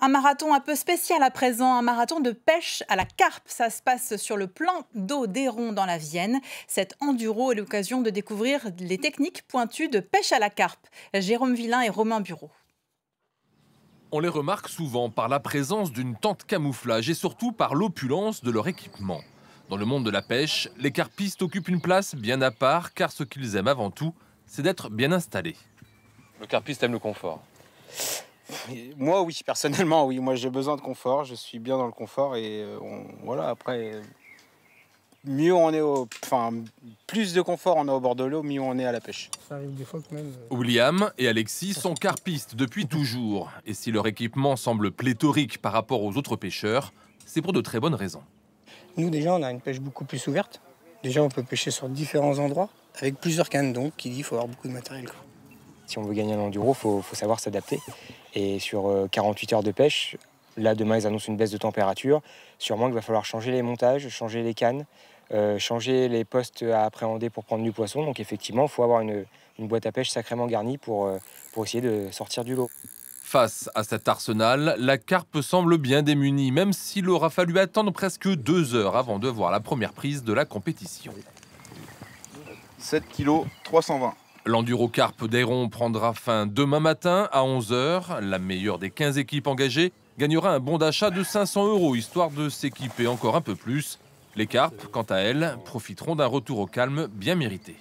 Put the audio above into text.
Un marathon un peu spécial à présent, un marathon de pêche à la carpe. Ça se passe sur le plan d'eau d'Héron dans la Vienne. Cet enduro est l'occasion de découvrir les techniques pointues de pêche à la carpe. Jérôme Villain et Romain Bureau. On les remarque souvent par la présence d'une tente camouflage et surtout par l'opulence de leur équipement. Dans le monde de la pêche, les carpistes occupent une place bien à part car ce qu'ils aiment avant tout, c'est d'être bien installés. Le carpiste aime le confort. moi, oui, personnellement, oui. Moi, j'ai besoin de confort. Je suis bien dans le confort et euh, voilà. Après, mieux on est au, enfin, plus de confort on a au bord de l'eau, mieux on est à la pêche. Ça arrive des fois même. Euh, William et Alexis sont carpistes depuis toujours et si leur équipement semble pléthorique par rapport aux autres pêcheurs, c'est pour de très bonnes raisons. Nous, déjà, on a une pêche beaucoup plus ouverte. Déjà, on peut pêcher sur différents endroits avec plusieurs cannes, donc il faut avoir beaucoup de matériel. Si on veut gagner un enduro, il faut, savoir s'adapter. Et sur 48 euh, heures de pêche, là demain ils annoncent une baisse de température, sûrement qu'il va falloir changer les montages, changer les cannes, euh, changer les postes à appréhender pour prendre du poisson. Donc effectivement, il faut avoir une, boîte à pêche sacrément garnie pour, euh, pour essayer de sortir du lot. Face à cet arsenal, la carpe semble bien démunie, même s'il aura fallu attendre presque deux heures avant de voir la première prise de la compétition. 7 kg 320. L'endurocarpe d'Airon prendra fin demain matin à 11h. La meilleure des 15 équipes engagées gagnera un bon d'achat de 500 euros, histoire de s'équiper encore un peu plus. Les carpes, quant à elles, profiteront d'un retour au calme bien mérité.